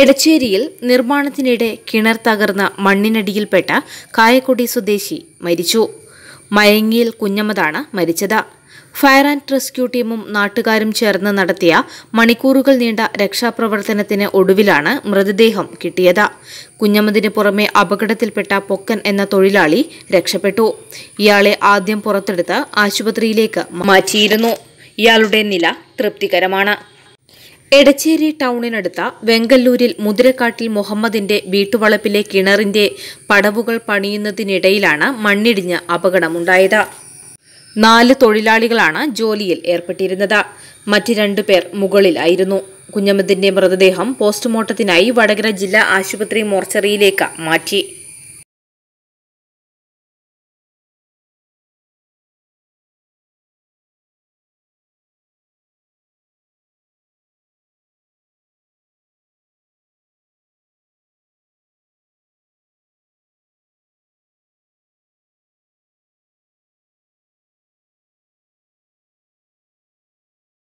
എടച്ചേരിയിൽ നിർമ്മാണത്തിനിടെ കിണർ തകർന്ന മണ്ണിനടിയിൽപ്പെട്ട കായക്കൊടി സ്വദേശി മരിച്ചു മയങ്ങിയിൽ കുഞ്ഞമ്മതാണ് മരിച്ചത് ഫയർ ആൻഡ് റെസ്ക്യൂ ടീമും നാട്ടുകാരും ചേർന്ന് നടത്തിയ മണിക്കൂറുകൾ നീണ്ട രക്ഷാപ്രവർത്തനത്തിന് ഒടുവിലാണ് മൃതദേഹം കിട്ടിയത് കുഞ്ഞമ്മതിന് പുറമെ അപകടത്തിൽപ്പെട്ട പൊക്കൻ എന്ന തൊഴിലാളി രക്ഷപ്പെട്ടു ഇയാളെ ആദ്യം പുറത്തെടുത്ത് ആശുപത്രിയിലേക്ക് മാറ്റിയിരുന്നു ഇയാളുടെ നില തൃപ്തികരമാണ് എടച്ചേരി ടൌണിനടുത്ത വെങ്കല്ലൂരിൽ മുതിരക്കാട്ടിൽ മുഹമ്മദിന്റെ വീട്ടുവളപ്പിലെ കിണറിന്റെ പടവുകൾ പണിയുന്നതിനിടയിലാണ് മണ്ണിടിഞ്ഞ് അപകടമുണ്ടായത് നാല് തൊഴിലാളികളാണ് ജോലിയിൽ ഏർപ്പെട്ടിരുന്നത് മറ്റ് പേർ മുകളിലായിരുന്നു കുഞ്ഞമ്മദിന്റെ മൃതദേഹം പോസ്റ്റ്മോർട്ടത്തിനായി വടകര ജില്ലാ ആശുപത്രി മോർച്ചറിയിലേക്ക് മാറ്റി